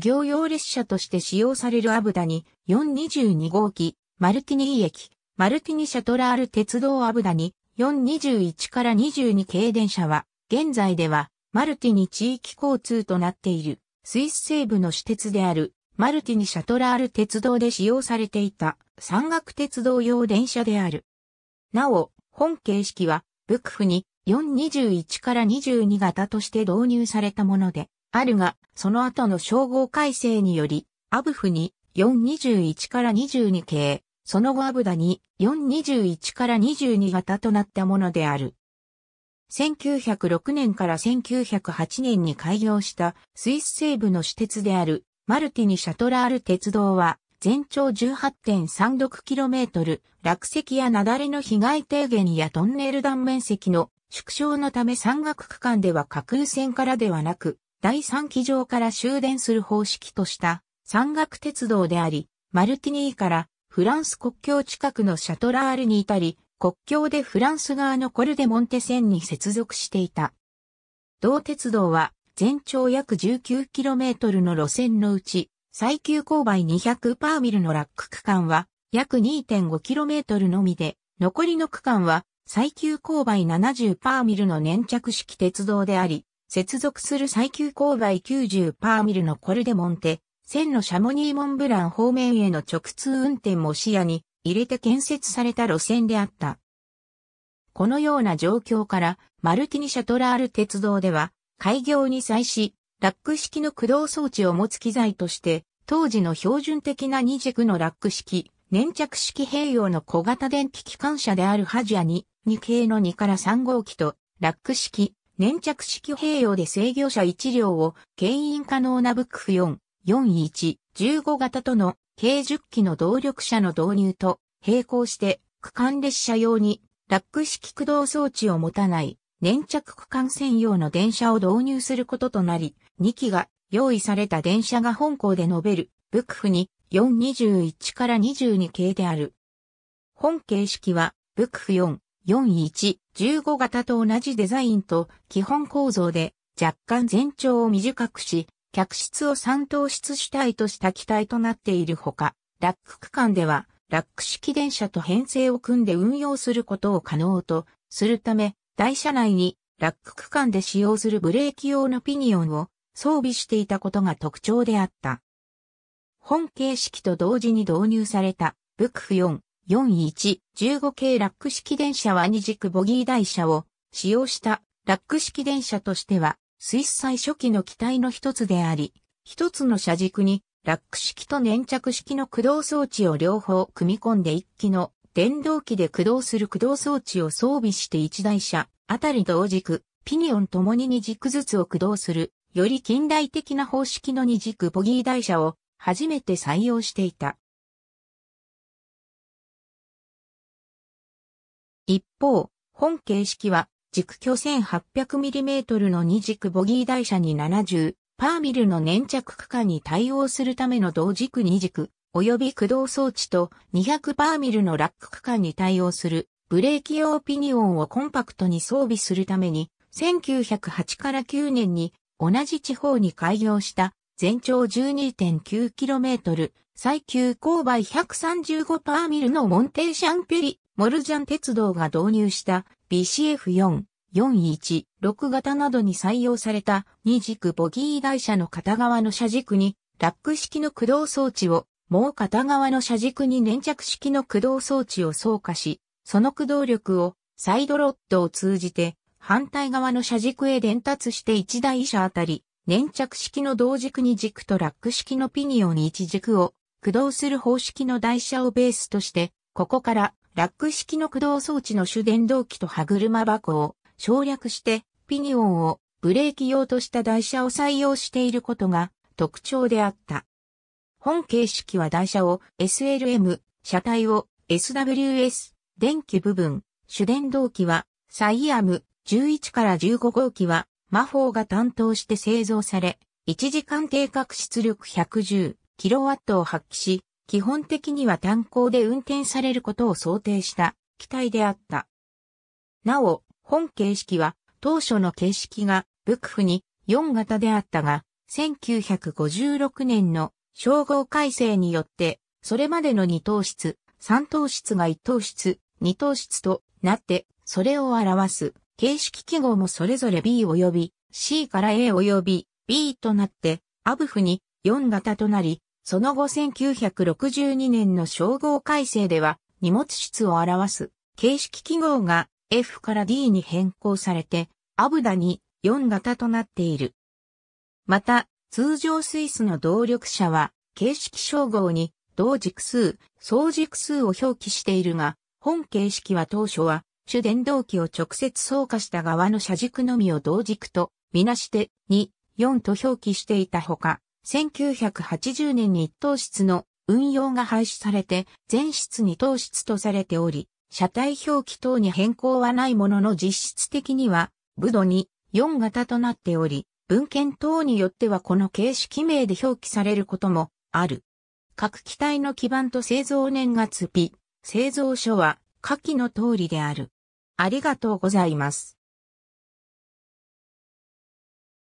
事業用列車として使用されるアブダニ422号機、マルティニー駅、マルティニシャトラール鉄道アブダニ421から22系電車は、現在ではマルティニ地域交通となっている、スイス西部の私鉄である、マルティニシャトラール鉄道で使用されていた山岳鉄道用電車である。なお、本形式は、ブクフに421から22型として導入されたもので、あるが、その後の称号改正により、アブフに421から22系、その後アブダに421から22型となったものである。1906年から1908年に開業したスイス西部の私鉄であるマルティニ・シャトラール鉄道は全長 18.36km、落石や雪崩の被害低減やトンネル断面積の縮小のため山岳区間では架空線からではなく、第三機場から終電する方式とした山岳鉄道であり、マルティニーからフランス国境近くのシャトラールに至り、国境でフランス側のコルデモンテ線に接続していた。同鉄道は全長約 19km の路線のうち、最急勾配200パーミルのラック区間は約 2.5km のみで、残りの区間は最急勾配70パーミルの粘着式鉄道であり、接続する最急勾配90パーミルのコルデモンテ、線のシャモニーモンブラン方面への直通運転も視野に入れて建設された路線であった。このような状況から、マルティニ・シャトラール鉄道では、開業に際し、ラック式の駆動装置を持つ機材として、当時の標準的な2軸のラック式、粘着式併用の小型電気機関車であるハジアに、2系の2から3号機と、ラック式、粘着式併用で制御者1両を牽引可能なブック4、41、15型との計10機の動力車の導入と並行して区間列車用にラック式駆動装置を持たない粘着区間専用の電車を導入することとなり、2機が用意された電車が本校で述べる、ブクフに421から22系である。本形式は、ブクフ4、4115型と同じデザインと基本構造で若干全長を短くし、客室を3等室主体とした機体となっているほか、ラック区間ではラック式電車と編成を組んで運用することを可能とするため、台車内にラック区間で使用するブレーキ用のピニオンを装備していたことが特徴であった。本形式と同時に導入された、ブクフ4 4115系ラック式電車は二軸ボギー台車を使用したラック式電車としてはスイス最初期の機体の一つであり、一つの車軸にラック式と粘着式の駆動装置を両方組み込んで一機の電動機で駆動する駆動装置を装備して一台車、あたり同軸、ピニオンともに二軸ずつを駆動する、より近代的な方式の二軸ボギー台車を初めて採用していた。一方、本形式は軸距 1800mm の二軸ボギー台車に70パーミルの粘着区間に対応するための同軸二軸及び駆動装置と200パーミルのラック区間に対応するブレーキ用ピニオンをコンパクトに装備するために1908から9年に同じ地方に開業した全長 12.9km 最急勾配1 3 5パーミルのモンテーシャンピュリモルジャン鉄道が導入した BCF4、416型などに採用された2軸ボギー台車の片側の車軸にラック式の駆動装置を、もう片側の車軸に粘着式の駆動装置を装加し、その駆動力をサイドロッドを通じて反対側の車軸へ伝達して1台車あたり、粘着式の同軸に軸とラック式のピニオン1軸を駆動する方式の台車をベースとして、ここからラック式の駆動装置の主電動機と歯車箱を省略してピニオンをブレーキ用とした台車を採用していることが特徴であった。本形式は台車を SLM、車体を SWS、電気部分、主電動機はサイアム11から15号機は魔法が担当して製造され、1時間定格出力 110kW を発揮し、基本的には炭鉱で運転されることを想定した機体であった。なお、本形式は当初の形式が仏府に4型であったが、1956年の称号改正によって、それまでの2等室、3等室が1等室、2等室となって、それを表す形式記号もそれぞれ B 及び C から A 及び B となって、アブフに4型となり、その後1962年の称号改正では、荷物室を表す形式記号が F から D に変更されて、アブダに4型となっている。また、通常スイスの動力車は、形式称号に同軸数、総軸数を表記しているが、本形式は当初は、主電動機を直接操過した側の車軸のみを同軸とみなして2、4と表記していたほか、1980年に一等室の運用が廃止されて、全室二等室とされており、車体表記等に変更はないものの実質的には、部度に4型となっており、文献等によってはこの形式名で表記されることもある。各機体の基板と製造年月日、製造所は下記の通りである。ありがとうございます。